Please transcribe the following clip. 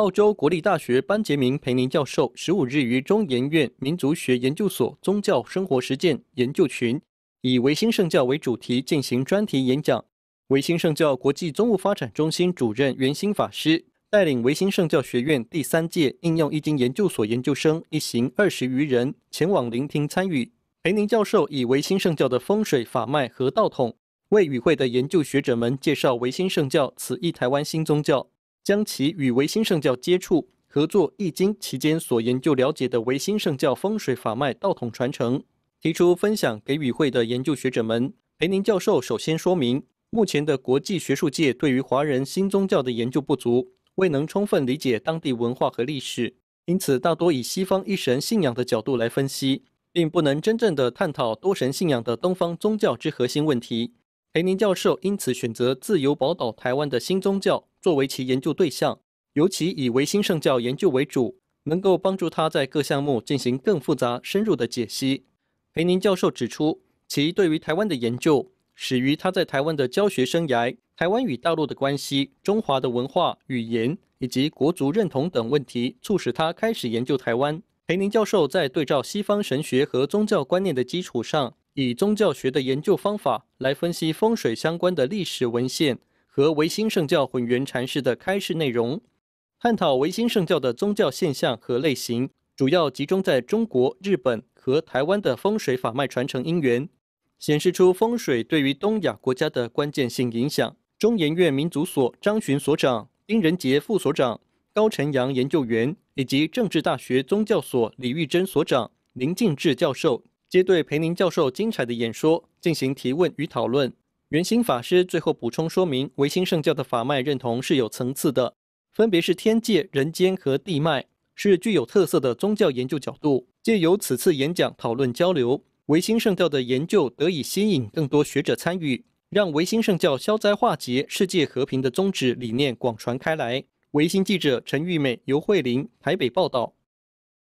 澳洲国立大学班杰明培宁教授十五日于中研院民族学研究所宗教生活实践研究群，以维新圣教为主题进行专题演讲。维新圣教国际宗务发展中心主任袁新法师带领维新圣教学院第三届应用易经研究所研究生一行二十余人前往聆听参与。培宁教授以维新圣教的风水法脉和道统，为与会的研究学者们介绍维新圣教此一台湾新宗教。将其与维新圣教接触合作易经期间所研究了解的维新圣教风水法脉道统传承，提出分享给与会的研究学者们。裴宁教授首先说明，目前的国际学术界对于华人新宗教的研究不足，未能充分理解当地文化和历史，因此大多以西方一神信仰的角度来分析，并不能真正的探讨多神信仰的东方宗教之核心问题。裴宁教授因此选择自由宝岛台湾的新宗教。作为其研究对象，尤其以维新圣教研究为主，能够帮助他在各项目进行更复杂、深入的解析。裴宁教授指出，其对于台湾的研究始于他在台湾的教学生涯。台湾与大陆的关系、中华的文化语言以及国族认同等问题，促使他开始研究台湾。裴宁教授在对照西方神学和宗教观念的基础上，以宗教学的研究方法来分析风水相关的历史文献。和维新圣教混元禅师的开示内容，探讨维新圣教的宗教现象和类型，主要集中在中国、日本和台湾的风水法脉传承因缘，显示出风水对于东亚国家的关键性影响。中研院民族所张巡所长、丁仁杰副所长、高晨阳研究员以及政治大学宗教所李玉珍所长、林敬志教授，皆对裴宁教授精彩的演说进行提问与讨论。圆心法师最后补充说明，维新圣教的法脉认同是有层次的，分别是天界、人间和地脉，是具有特色的宗教研究角度。借由此次演讲讨论交流，维新圣教的研究得以吸引更多学者参与，让维新圣教消灾化劫、世界和平的宗旨理念广传开来。维新记者陈玉美、尤慧玲台北报道。